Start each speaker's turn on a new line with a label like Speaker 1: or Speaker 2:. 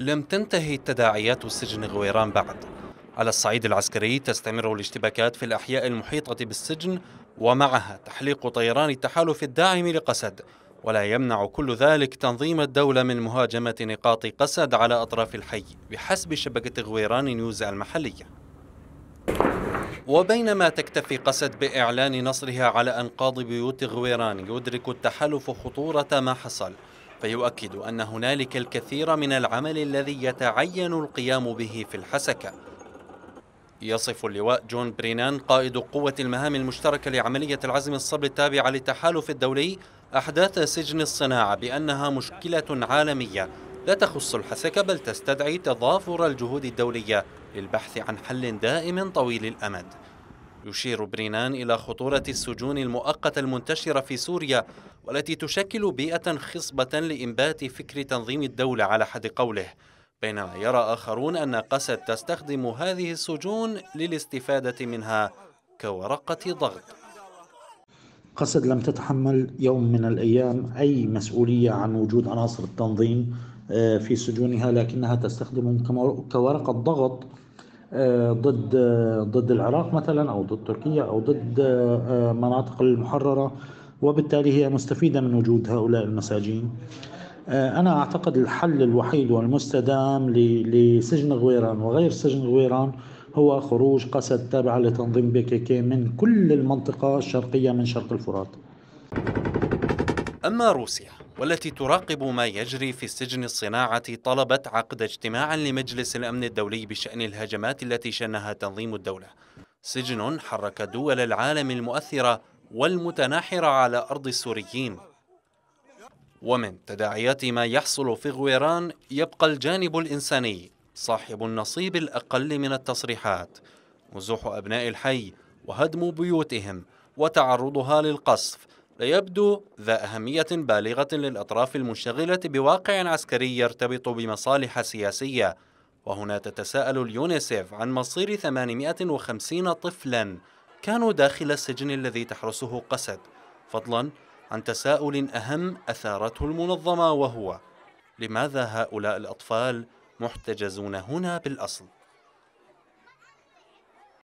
Speaker 1: لم تنتهي تداعيات سجن غويران بعد على الصعيد العسكري تستمر الاشتباكات في الأحياء المحيطة بالسجن ومعها تحليق طيران التحالف الداعم لقسد ولا يمنع كل ذلك تنظيم الدولة من مهاجمة نقاط قسد على أطراف الحي بحسب شبكة غويران نيوز المحلية وبينما تكتفي قسد بإعلان نصرها على أنقاض بيوت غويران يدرك التحالف خطورة ما حصل فيؤكد أن هنالك الكثير من العمل الذي يتعين القيام به في الحسكة يصف اللواء جون برينان قائد قوة المهام المشتركة لعملية العزم الصبر التابعة للتحالف الدولي أحداث سجن الصناعة بأنها مشكلة عالمية لا تخص الحسكة بل تستدعي تضافر الجهود الدولية للبحث عن حل دائم طويل الأمد يشير برينان إلى خطورة السجون المؤقتة المنتشرة في سوريا والتي تشكل بيئة خصبة لإنبات فكر تنظيم الدولة على حد قوله بينما يرى آخرون أن قسد تستخدم هذه السجون للاستفادة منها كورقة ضغط
Speaker 2: قسد لم تتحمل يوم من الأيام أي مسؤولية عن وجود عناصر التنظيم آه، في سجونها لكنها تستخدمهم كورقة ضغط آه، ضد آه، ضد العراق مثلا او ضد تركيا او ضد آه، مناطق المحرره وبالتالي هي مستفيده من وجود هؤلاء المساجين. انا اعتقد الحل الوحيد والمستدام لسجن غويران وغير سجن غويران هو خروج قسد تابعه لتنظيم بي كي كي من كل المنطقه الشرقيه من شرق الفرات.
Speaker 1: أما روسيا والتي تراقب ما يجري في السجن الصناعة طلبت عقد اجتماع لمجلس الأمن الدولي بشأن الهجمات التي شنها تنظيم الدولة سجن حرك دول العالم المؤثرة والمتناحرة على أرض السوريين ومن تداعيات ما يحصل في غويران يبقى الجانب الإنساني صاحب النصيب الأقل من التصريحات نزوح أبناء الحي وهدم بيوتهم وتعرضها للقصف يبدو ذا أهمية بالغة للأطراف المنشغلة بواقع عسكري يرتبط بمصالح سياسية وهنا تتساءل اليونيسف عن مصير 850 طفلا كانوا داخل السجن الذي تحرسه قسد فضلا عن تساؤل أهم أثارته المنظمة وهو لماذا هؤلاء الأطفال محتجزون هنا بالأصل؟